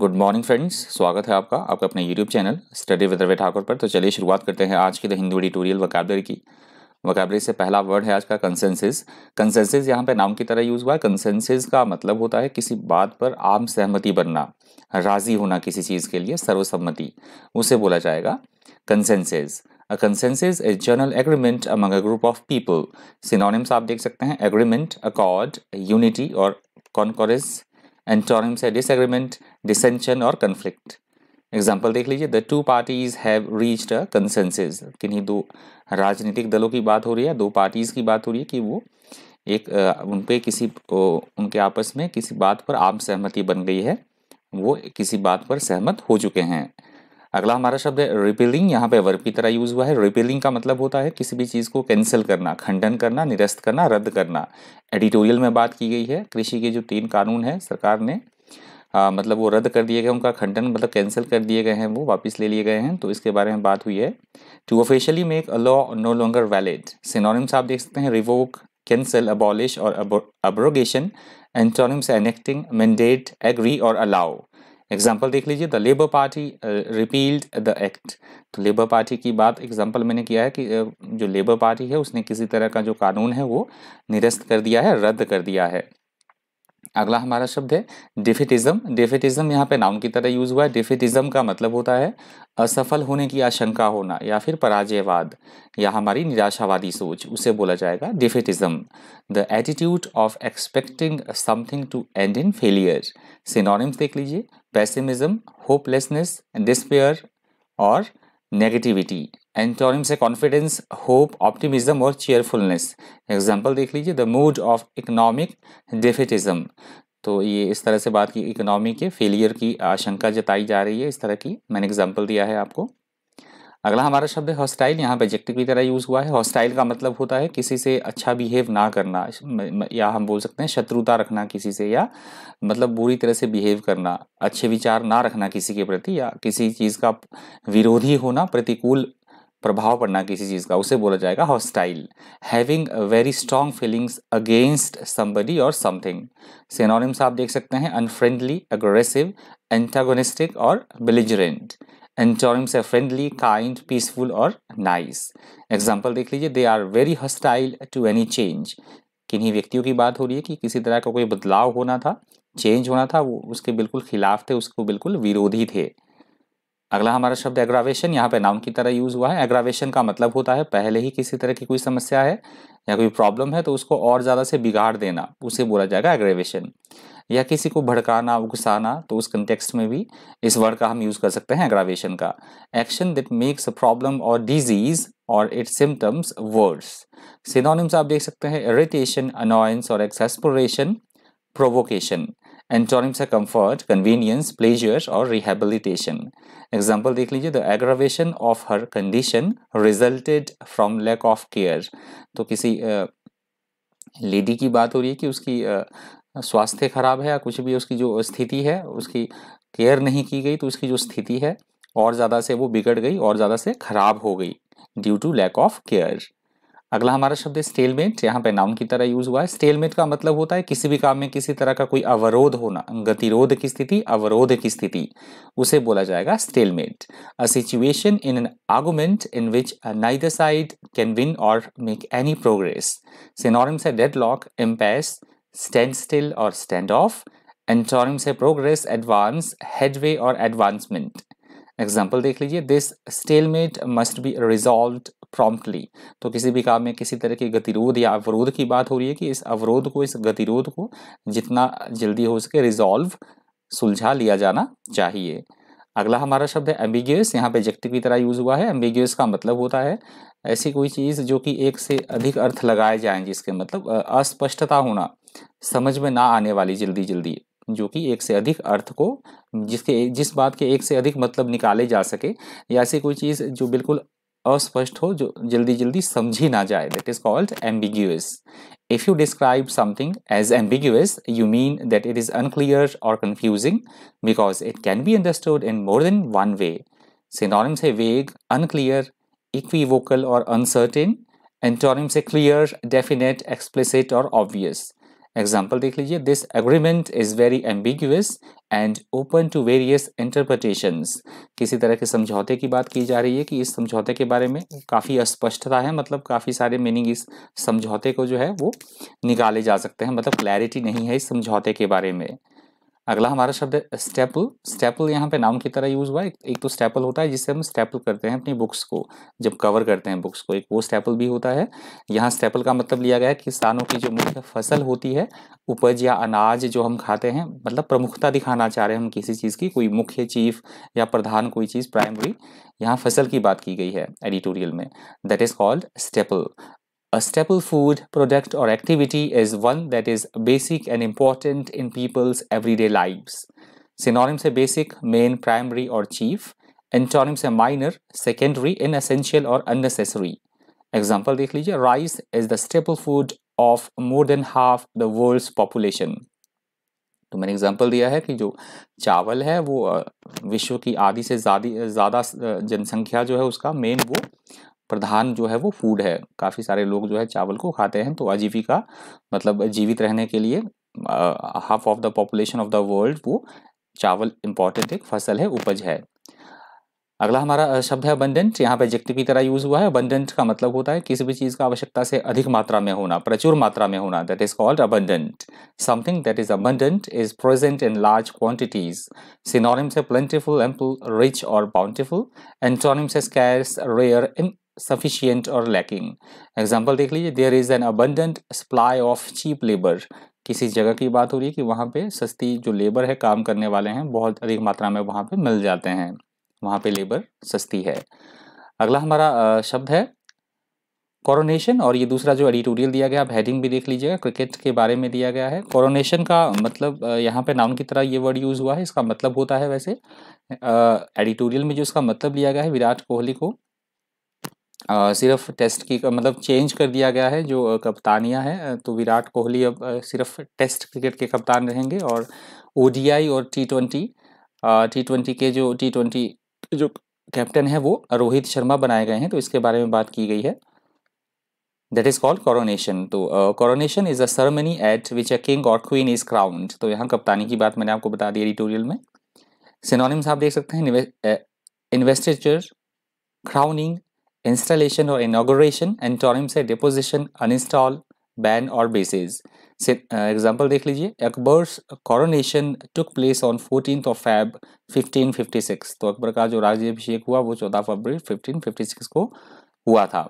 Good morning friends स्वागत है आपका आपका अपने YouTube channel study with Ravi Thakur पर तो चलिए शुरुआत करते हैं आज की द हिंदू एडिटोरियल वकाबलरी की वकाबलरी से पहला वर्ड है आज का कंसेंसिस कंसेंसिस यहाँ पे नाम की तरह यूज़ हुआ है कंसेंसिस का मतलब होता है किसी बात पर आम सहमति बनना राज़ी होना किसी चीज़ के लिए सर्वसम्मति उसे बोला जाएगा consensus a consensus is general agreement among a group of people synonyms आप देख सकते हैं एग्रीमेंट अकॉर्ड यूनिटी और concordance एंटोनिम्स है डिसएग्रीमेंट डिसेंशन और कन्फ्लिक्ट एग्जाम्पल देख लीजिए the two parties have reached a consensus किन्हीं दो राजनीतिक दलों की बात हो रही है दो पार्टीज की बात हो रही है कि वो एक उन पर किसी उनके आपस में किसी बात पर आम सहमति बन गई है वो किसी बात पर सहमत हो चुके हैं अगला हमारा शब्द है रिपेलिंग यहाँ पे वर्ब की तरह यूज हुआ है रिपेलिंग का मतलब होता है किसी भी चीज़ को कैंसिल करना खंडन करना निरस्त करना रद्द करना एडिटोरियल में बात की गई है कृषि के जो तीन कानून हैं सरकार ने आ, मतलब वो रद्द कर दिए गए उनका खंडन मतलब कैंसिल कर दिए गए हैं वो वापस ले लिए गए हैं तो इसके बारे में बात हुई है to officially make a law no longer valid synonyms आप देख सकते हैं रिवोक कैंसिल अबॉलिश और abrogation antonyms enacting mandate agree और अलाउ एग्जाम्पल देख लीजिए the Labour Party repealed the act तो लेबर पार्टी की बात एग्जाम्पल मैंने किया है कि uh, जो लेबर पार्टी है उसने किसी तरह का जो कानून है वो निरस्त कर दिया है रद्द कर दिया है अगला हमारा शब्द है डिफिटिज्म डिफिटिज्म यहाँ पे नाउन की तरह यूज हुआ है डिफिटिज्म का मतलब होता है असफल होने की आशंका होना या फिर पराजयवाद या हमारी निराशावादी सोच उसे बोला जाएगा defeatism the attitude of expecting something to end in failure synonyms देख लीजिए पैसिमिज्म होपलेसनेस डिस्पेयर और नेगेटिविटी एंटोनिम्स से कॉन्फिडेंस होप ऑप्टिमिज्म और चेयरफुलनेस एग्जाम्पल देख लीजिए the mood of economic defeatism तो ये इस तरह से बात की इकोनॉमी के फेलियर की आशंका जताई जा रही है इस तरह की मैंने एग्जाम्पल दिया है आपको अगला हमारा शब्द है हॉस्टाइल यहाँ पे एडजेक्टिव की तरह यूज़ हुआ है हॉस्टाइल का मतलब होता है किसी से अच्छा बिहेव ना करना या हम बोल सकते हैं शत्रुता रखना किसी से या मतलब बुरी तरह से बिहेव करना अच्छे विचार ना रखना किसी के प्रति या किसी चीज़ का विरोधी होना प्रतिकूल प्रभाव पड़ना किसी चीज़ का उसे बोला जाएगा hostile having very strong feelings against somebody और समथिंग सिनोनिम्स आप देख सकते हैं अनफ्रेंडली अग्रेसिव एंटागोनिस्टिक और बिलिजरेंट एंटोनिम्स है फ्रेंडली काइंड पीसफुल और नाइस एग्जाम्पल देख लीजिए they are very hostile to any change किन्हीं व्यक्तियों की बात हो रही है कि किसी तरह का कोई बदलाव होना था चेंज होना था वो उसके बिल्कुल खिलाफ थे उसको बिल्कुल विरोधी थे अगला हमारा शब्द एग्रावेशन यहाँ पे नाउन की तरह यूज़ हुआ है एग्रावेशन का मतलब होता है पहले ही किसी तरह की कोई समस्या है या कोई प्रॉब्लम है तो उसको और ज़्यादा से बिगाड़ देना उसे बोला जाएगा एग्रावेशन या किसी को भड़काना उकसाना तो उस कंटेक्स्ट में भी इस वर्ड का हम यूज़ कर सकते हैं एग्रावेशन का action that makes a problem और डिजीज़ और इट्स सिम्टम्स वर्ड्स सिनोनिम्स आप देख सकते हैं इरिटेशन अनॉयंस और एक्सेस्पोरेशन प्रोवोकेशन एंटोनिम्स है कम्फर्ट कन्वीनियंस प्लेजर्स और रिहेबिलिटेशन एग्जाम्पल देख लीजिए the aggravation of her condition resulted from lack of care तो किसी लेडी uh, की बात हो रही है कि उसकी uh, स्वास्थ्य खराब है या कुछ भी उसकी जो स्थिति है उसकी केयर नहीं की गई तो उसकी जो स्थिति है और ज़्यादा से वो बिगड़ गई और ज़्यादा से खराब हो गई due to lack of care अगला हमारा शब्द है स्टेलमेट यहाँ पे नाउन की तरह यूज हुआ है स्टेलमेट का मतलब होता है किसी भी काम में किसी तरह का कोई अवरोध होना गतिरोध की स्थिति अवरोध की स्थिति उसे बोला जाएगा stalemate a situation in an argument in which neither side can win और मेक एनी प्रोग्रेस सिनोरम से deadlock impasse standstill और स्टैंड ऑफ एंटोरम से प्रोग्रेस एडवांस हेडवे और एडवांसमेंट एग्जाम्पल देख लीजिए this stalemate must be resolve promptly तो किसी भी काम में किसी तरह के गतिरोध या अवरोध की बात हो रही है कि इस अवरोध को इस गतिरोध को जितना जल्दी हो सके रिजॉल्व सुलझा लिया जाना चाहिए अगला हमारा शब्द है एम्बिगियस यहाँ पे एजेक्टिव की तरह यूज़ हुआ है एम्बिगियस का मतलब होता है ऐसी कोई चीज़ जो कि एक से अधिक अर्थ लगाए जाएं जिसके मतलब अस्पष्टता होना समझ में ना आने वाली जल्दी जल्दी जो कि एक से अधिक अर्थ को जिसके जिस बात के एक से अधिक मतलब निकाले जा सके या ऐसी कोई चीज़ जो बिल्कुल अस्पष्ट हो जो जल्दी जल्दी समझी ना जाए that is called ambiguous if you describe something as ambiguous you mean that it is unclear और confusing because it can be understood in more than one way synonym से वेग अनक्लियर इक्वी और अनसर्टेन एंटोनिम से clear definite explicit और obvious example देख लीजिए this agreement is very ambiguous and open to various interpretation किसी तरह के समझौते की बात की जा रही है कि इस समझौते के बारे में काफ़ी अस्पष्टता है मतलब काफ़ी सारे मीनिंग इस समझौते को जो है वो निकाले जा सकते हैं मतलब क्लैरिटी नहीं है इस समझौते के बारे में अगला हमारा शब्द है स्टेपल स्टेपल यहाँ पे नाम की तरह यूज़ हुआ है एक तो स्टेपल होता है जिससे हम स्टेपल करते हैं अपनी बुक्स को जब कवर करते हैं बुक्स को एक वो स्टेपल भी होता है यहाँ स्टेपल का मतलब लिया गया है किसानों की जो मुख्य फसल होती है उपज या अनाज जो हम खाते हैं मतलब प्रमुखता दिखाना चाह रहे हैं हम किसी चीज़ की कोई मुख्य चीफ या प्रधान कोई चीज़ प्राइमरी यहाँ फसल की बात की गई है एडिटोरियल में that is called staple A staple food, product, or activity is one that is basic and important in people's everyday lives. Synonyms है basic, main, primary, or chief. Antonyms है minor, secondary, inessential, or unnecessary. Example देख लीजिए rice is the staple food of more than half the world's population. तो मैंने example दिया है कि जो चावल है वो विश्व की आधी से ज़्यादा ज़्यादा जनसंख्या जो है उसका मेन वो प्रधान जो है वो फूड है काफ़ी सारे लोग जो है चावल को खाते हैं तो आजीविका मतलब जीवित रहने के लिए half of the population of the world वो चावल इम्पॉर्टेंट एक फसल है उपज है अगला हमारा शब्द है अबंडेंट यहाँ पे एडजेक्टिव की तरह यूज हुआ है अबंडेंट का मतलब होता है किसी भी चीज़ का आवश्यकता से अधिक मात्रा में होना प्रचुर मात्रा में होना that is called abundant something that is abundant is present in large quantities synonyms है प्लेंटिफुल एम्पल रिच और बाउंटिफुल एंटोनिम्स है स्कैर्स रेयर इन सफिशियंट और लैकिंग एग्जाम्पल देख लीजिए there is an abundant supply of cheap labour किसी जगह की बात हो रही है कि वहाँ पे सस्ती जो लेबर है काम करने वाले हैं बहुत अधिक मात्रा में वहाँ पे मिल जाते हैं वहाँ पे लेबर सस्ती है अगला हमारा शब्द है कॉरोनेशन और ये दूसरा जो एडिटोरियल दिया गया आप हेडिंग भी देख लीजिएगा क्रिकेट के बारे में दिया गया है कॉरोनेशन का मतलब यहाँ पे नाउन की तरह ये वर्ड यूज़ हुआ है इसका मतलब होता है वैसे एडिटोरियल में जो इसका मतलब लिया गया है विराट कोहली को सिर्फ टेस्ट की मतलब चेंज कर दिया गया है जो कप्तानियां हैं तो विराट कोहली अब सिर्फ टेस्ट क्रिकेट के कप्तान रहेंगे और ओ और टी ट्वेंटी टी ट्वेंटी के जो टी ट्वेंटी जो कैप्टन है वो रोहित शर्मा बनाए गए हैं तो इसके बारे में बात की गई है दैट इज कॉल्ड कॉरोनेशन तो coronation is a ceremony at which a king और क्वीन इज क्राउंड तो यहाँ कप्तानी की बात मैंने आपको बता दी एडिटोरियल में सिनोनिम्स आप देख सकते हैं investiture crowning installation or inauguration antonym से डिपोजिशन uninstall, बैन और बेसिस से एग्जाम्पल देख लीजिए Akbar coronation took place on fourteen of Feb 1556 तो अकबर का जो अभिषेक हुआ वो चौदह फरवरी 1556 को हुआ था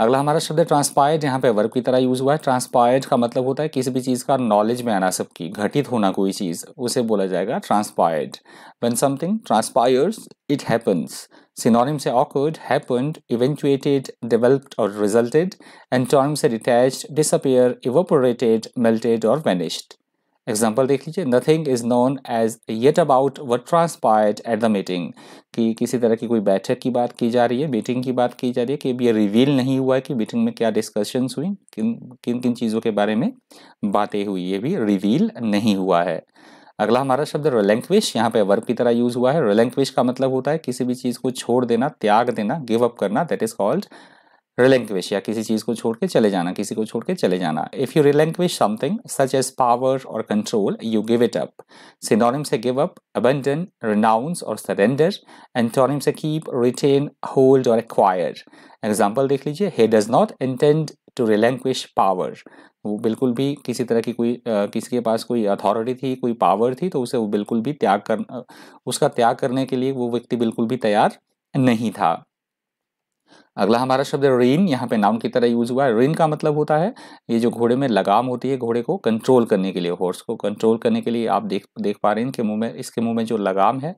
अगला हमारा शब्द है ट्रांसपायर्ड यहाँ पे वर्ब की तरह यूज़ हुआ है ट्रांसपायर्ड का मतलब होता है किसी भी चीज़ का नॉलेज में आना सबकी घटित होना कोई चीज़ उसे बोला जाएगा transpired one something transpires it happens synonym से ऑकर्ड हैपन्ड इवेंचुएटेड डेवलप्ड और रिजल्टेड एंड टर्म से डिटैच डिसअपेयर इवोपोरेटेड मेल्टेड और वेनिश्ड एग्जाम्पल देख लीजिए nothing is known as yet about what transpired at the meeting कि किसी तरह की कोई बैठक की बात की जा रही है मीटिंग की बात की जा रही है कि अभी ये रिवील नहीं हुआ है कि मीटिंग में क्या डिस्कशंस हुई किन किन किन चीज़ों के बारे में बातें हुई ये भी रिवील नहीं हुआ है अगला हमारा शब्द रिलेंक्विश यहाँ पे वर्ब की तरह यूज हुआ है रिलेंक्विश का मतलब होता है किसी भी चीज़ को छोड़ देना त्याग देना गिव अप करना दैट इज कॉल्ड रिलेंक्विश या किसी चीज़ को छोड़ के चले जाना किसी को छोड़ के चले जाना if you relinquish something such as power और control you give it up synonym से गिव अप अबेंडन रिनाउंस और सरेंडर एंटोनिम से कीप रिटेन होल्ड और एक्वायर एग्जाम्पल देख लीजिए he does not intend to relinquish power वो बिल्कुल भी किसी तरह की कोई आ, किसी के पास कोई अथॉरिटी थी कोई पावर थी तो उसे वो बिल्कुल भी त्याग कर उसका त्याग करने के लिए वो व्यक्ति बिल्कुल भी तैयार नहीं था अगला हमारा शब्द है रेन यहाँ पे नाउन की तरह यूज हुआ है रेन का मतलब होता है ये जो घोड़े में लगाम होती है घोड़े को कंट्रोल करने के लिए हॉर्स को कंट्रोल करने के लिए आप देख देख पा रहे हैं इनके मुंह में इसके मुंह में जो लगाम है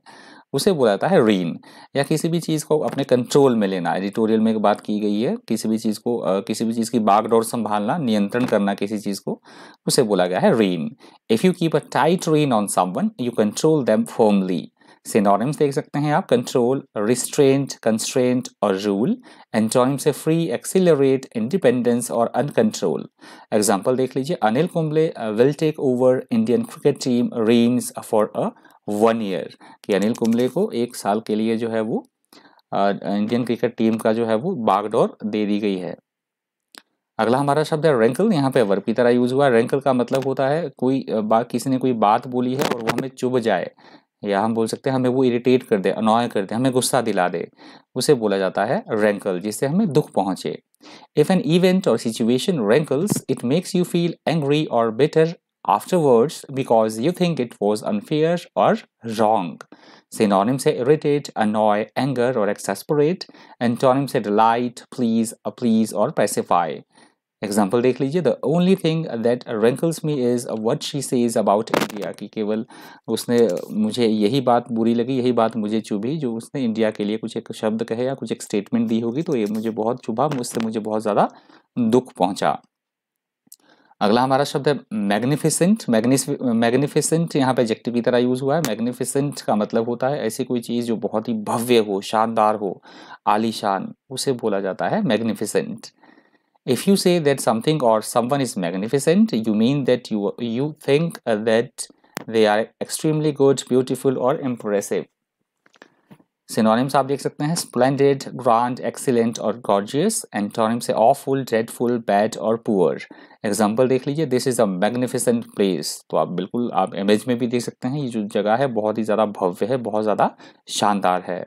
उसे बोला जाता है रेन या किसी भी चीज़ को अपने कंट्रोल में लेना एडिटोरियल में एक बात की गई है किसी भी चीज़ को किसी भी चीज़ की बागडोर संभालना नियंत्रण करना किसी चीज़ को उसे बोला गया है rein if you keep a tight rein on someone you control them formally synonyms देख सकते हैं आप कंट्रोल रिस्ट्रेंट कंस्ट्रेंट और रूल एंटोनिम से फ्री एक्सिलरेट इंडिपेंडेंस और अनकंट्रोल एग्जाम्पल देख लीजिए Anil Kumble will take over Indian cricket team reins for a one year कि अनिल कुंबले को एक साल के लिए जो है वो इंडियन क्रिकेट टीम का जो है वो बागडोर दे दी गई है अगला हमारा शब्द है रेंकल यहाँ पे वर्ग की तरह यूज हुआ है रेंकल का मतलब होता है कोई uh, बात किसी ने कोई बात बोली है और वो हमें चुभ जाए या हम बोल सकते हैं हमें वो इरिटेट कर दे अनॉय कर दे हमें गुस्सा दिला दे उसे बोला जाता है रैंकल जिससे हमें दुख पहुँचे इफ एन इवेंट और situation rankles it makes you feel angry और better afterwards because you think it was unfair और रॉन्ग सिनोनिम से इरिटेट अनॉय एंगर और एक्सेस्परेट एंटोनिम से डिलाइट प्लीज अ प्लीज और पैसिफाई एग्जाम्पल देख लीजिए the only thing that rankles me is what she is about India की केवल उसने मुझे यही बात बुरी लगी यही बात मुझे चुभी जो उसने इंडिया के लिए कुछ एक शब्द कहे या कुछ एक स्टेटमेंट दी होगी तो ये मुझे बहुत चुभा मुझसे मुझे बहुत ज़्यादा दुख पहुँचा अगला हमारा शब्द है मैग्निफिसेंट मैग्निफिसेंट यहाँ पे एजेक्टिव की तरह यूज़ हुआ है मैग्निफिसेंट का मतलब होता है ऐसी कोई चीज़ जो बहुत ही भव्य हो शानदार हो आलीशान उसे बोला जाता है magnificent If you say that something or someone is magnificent, you mean that you, you think uh, that they are extremely good, beautiful or impressive. Synonyms आप देख सकते हैं स्प्लेंडेड ग्रांड एक्सीलेंट और गॉर्जियस एंटोनिम से awful dreadful bad और poor example देख लीजिए this is a magnificent place तो आप बिल्कुल आप इमेज में भी देख सकते हैं ये जो जगह है बहुत ही ज़्यादा भव्य है बहुत ज़्यादा शानदार है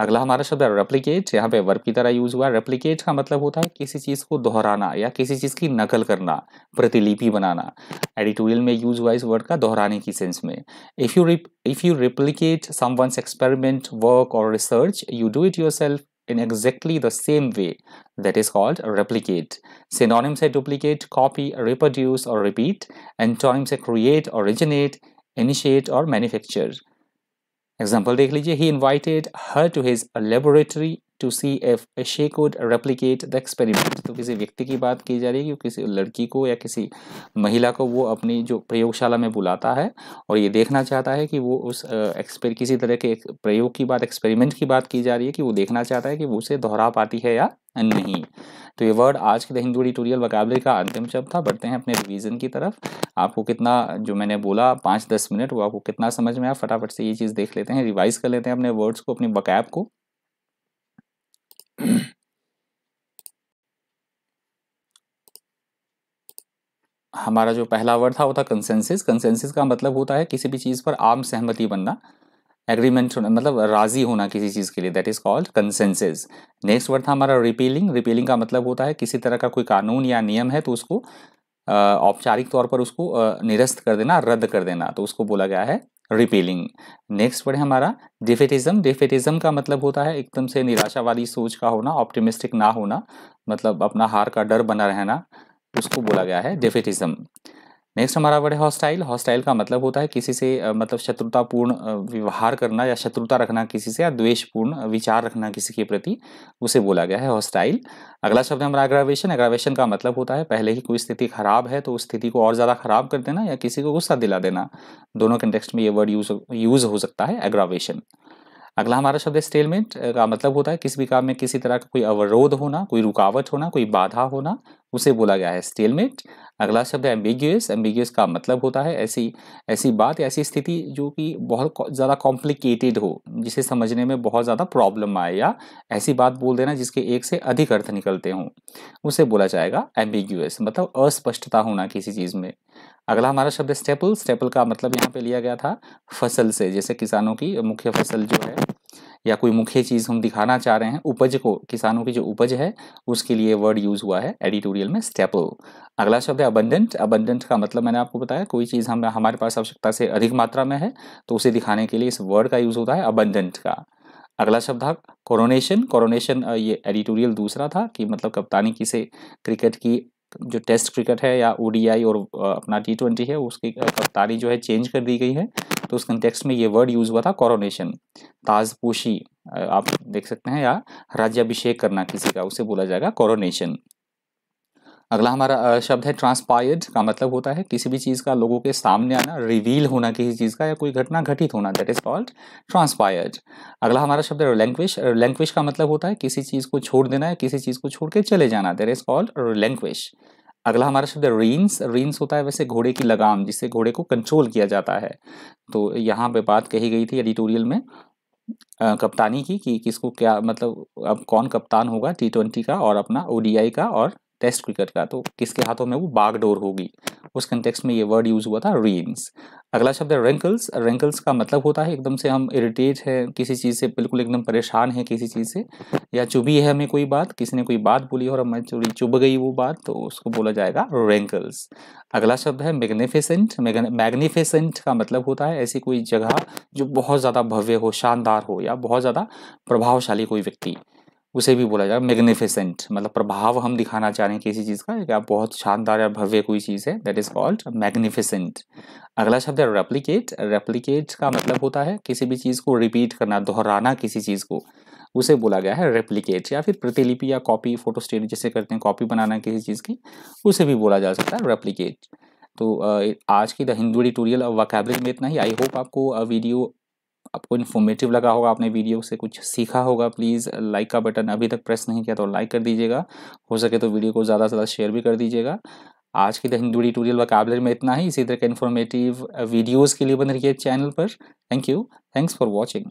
अगला हमारा शब्द है रेप्लीकेट यहाँ पे वर्ब की तरह यूज हुआ है रेप्लीकेट का मतलब होता है किसी चीज़ को दोहराना या किसी चीज़ की नकल करना प्रतिलिपि बनाना एडिटोरियल में यूज हुआ इस वर्ड का दोहराने की सेंस में if you if you replicate someone's experiment work और research you do it yourself in exactly the same way that is called replicate से are duplicate copy reproduce or repeat antonyms create और originate initiate और manufacture example देख लीजिए he invited her to his laboratory to see if she could replicate the experiment तो किसी व्यक्ति की बात की जा रही है कि किसी लड़की को या किसी महिला को वो अपनी जो प्रयोगशाला में बुलाता है और ये देखना चाहता है कि वो उस एक्सपेर किसी तरह के प्रयोग की बात एक्सपेरिमेंट की बात की जा रही है कि वो देखना चाहता है कि वो उसे दोहरा पाती है या नहीं तो ये वर्ड आज के द हिंदू एडिटोरियल वकाबले का अंतिम शब्द था बढ़ते हैं अपने रिवीजन की तरफ आपको कितना जो मैंने बोला पाँच दस मिनट वो आपको कितना समझ में आया फटाफट से ये चीज़ देख लेते हैं रिवाइज कर लेते हैं अपने वर्ड्स को अपने वकैब को हमारा जो पहला वर्ड था वो था कंसेंसिस कंसेंसिस का मतलब होता है किसी भी चीज़ पर आम सहमति बनना एग्रीमेंट होना मतलब राजी होना किसी चीज़ के लिए that is called consensus next word था हमारा रिपीलिंग रिपीलिंग का मतलब होता है किसी तरह का कोई कानून या नियम है तो उसको औपचारिक तौर पर उसको निरस्त कर देना रद्द कर देना तो उसको बोला गया है रिपीलिंग नेक्स्ट वर्ड है हमारा डिफेटिज्म डिफेटिज्म का मतलब होता है एकदम से निराशावादी सोच का होना ऑप्टिमिस्टिक ना होना मतलब अपना हार का डर बना रहना उसको बोला गया है डिफेटिज्म नेक्स्ट हमारा वर्ड है हॉस्टाइल हॉस्टाइल का मतलब होता है किसी से मतलब शत्रुतापूर्ण व्यवहार करना या शत्रुता रखना किसी से या द्वेषपूर्ण विचार रखना किसी के प्रति उसे बोला गया है हॉस्टाइल अगला शब्द है हमारा एग्रावेशन एग्रावेशन का मतलब होता है पहले ही कोई स्थिति खराब है तो उस स्थिति को और ज़्यादा खराब कर देना या किसी को गुस्सा दिला देना दोनों कंटेक्सट में ये वर्ड यूज यूज़ हो सकता है एग्रावेशन अगला हमारा शब्द है स्टेलमेंट का मतलब होता है किसी भी काम में किसी तरह का कोई अवरोध होना कोई रुकावट होना कोई बाधा होना उसे बोला गया है स्टेलमेट अगला शब्द है एम्बिगियस एम्बिगियस का मतलब होता है ऐसी ऐसी बात ऐसी स्थिति जो कि बहुत ज़्यादा कॉम्प्लिकेटेड हो जिसे समझने में बहुत ज़्यादा प्रॉब्लम आए या ऐसी बात बोल देना जिसके एक से अधिक अर्थ निकलते हों उसे बोला जाएगा एम्बिगियस मतलब अस्पष्टता होना किसी चीज़ में अगला हमारा शब्द स्टेपल स्टेपल का मतलब यहाँ पे लिया गया था फसल से जैसे किसानों की मुख्य फसल जो है या कोई मुख्य चीज़ हम दिखाना चाह रहे हैं उपज को किसानों की जो उपज है उसके लिए वर्ड यूज़ हुआ है एडिटोरियल में स्टेपल अगला शब्द है अबंडेंट अबंडेंट का मतलब मैंने आपको बताया कोई चीज़ हम हमारे पास आवश्यकता से अधिक मात्रा में है तो उसे दिखाने के लिए इस वर्ड का यूज़ होता है अबंडेंट का अगला शब्द था कोरोनेशन कोरोनेशन ये एडिटोरियल दूसरा था कि मतलब कप्तानी किसे क्रिकेट की जो टेस्ट क्रिकेट है या ओडीआई और अपना टी ट्वेंटी है उसकी कप्तानी जो है चेंज कर दी गई है तो उस कंटेक्स्ट में ये वर्ड यूज़ हुआ था कॉरोनेशन ताजपोशी आप देख सकते हैं या राज्यभिषेक करना किसी का उसे बोला जाएगा कॉरोनेशन अगला हमारा शब्द है ट्रांसपायर्ड का मतलब होता है किसी भी चीज़ का लोगों के सामने आना रिवील होना किसी चीज़ का या कोई घटना घटित होना दैट इज कॉल्ड ट्रांसपायर्ड अगला हमारा शब्द है रिलैंक्विश रिलैंक्विश का मतलब होता है किसी चीज़ को छोड़ देना या किसी चीज़ को छोड़ के चले जाना दैट इज कॉल्ड रिलैंक्विश अगला हमारा शब्द है रीन्स रीन्स होता है वैसे घोड़े की लगाम जिससे घोड़े को कंट्रोल किया जाता है तो यहाँ पे बात कही गई थी एडिटोरियल में आ, कप्तानी की कि किसको क्या मतलब अब कौन कप्तान होगा टी ट्वेंटी का और अपना ओडीआई का और टेस्ट क्रिकेट का तो किसके हाथों में वो बागडोर होगी उस कंटेक्स्ट में ये वर्ड यूज़ हुआ था रीन्स अगला शब्द है रेंकल्स रेंकल्स का मतलब होता है एकदम से हम इरिटेट हैं किसी चीज़ से बिल्कुल एकदम परेशान हैं किसी चीज़ से या चुभी है हमें कोई बात किसी ने कोई बात बोली और हमें चुरी चुभ गई वो बात तो उसको बोला जाएगा रेंकल्स अगला शब्द है मैग्निफिसेंट मैग्निफिसेंट का मतलब होता है ऐसी कोई जगह जो बहुत ज़्यादा भव्य हो शानदार हो या बहुत ज़्यादा प्रभावशाली कोई व्यक्ति उसे भी बोला जाएगा मैग्निफिसेंट मतलब प्रभाव हम दिखाना चाह रहे हैं किसी चीज़ का आप बहुत शानदार या भव्य कोई चीज़ है दैट इज़ कॉल्ड मैग्निफिसेंट अगला शब्द है रेप्लीकेट रेप्लीकेट का मतलब होता है किसी भी चीज़ को रिपीट करना दोहराना किसी चीज़ को उसे बोला गया है रेप्लीकेट या फिर प्रतिलिपि या कॉपी फोटो स्टेट जैसे करते हैं कॉपी बनाना किसी चीज़ की उसे भी बोला जा सकता है रेप्लीकेट तो आज की द हिंदू एडिटोरियल वकाबलरी में इतना ही आई होप आपको वीडियो आपको इन्फॉर्मेटिव लगा होगा आपने वीडियो से कुछ सीखा होगा प्लीज़ लाइक का बटन अभी तक प्रेस नहीं किया तो लाइक कर दीजिएगा हो सके तो वीडियो को ज़्यादा से ज़्यादा शेयर भी कर दीजिएगा आज की द हिंदू ट्यूटोरियल वकाबलर में इतना ही इसी तरह के इन्फॉर्मेटिव वीडियोज़ के लिए बन रही है चैनल पर thank you thanks for watching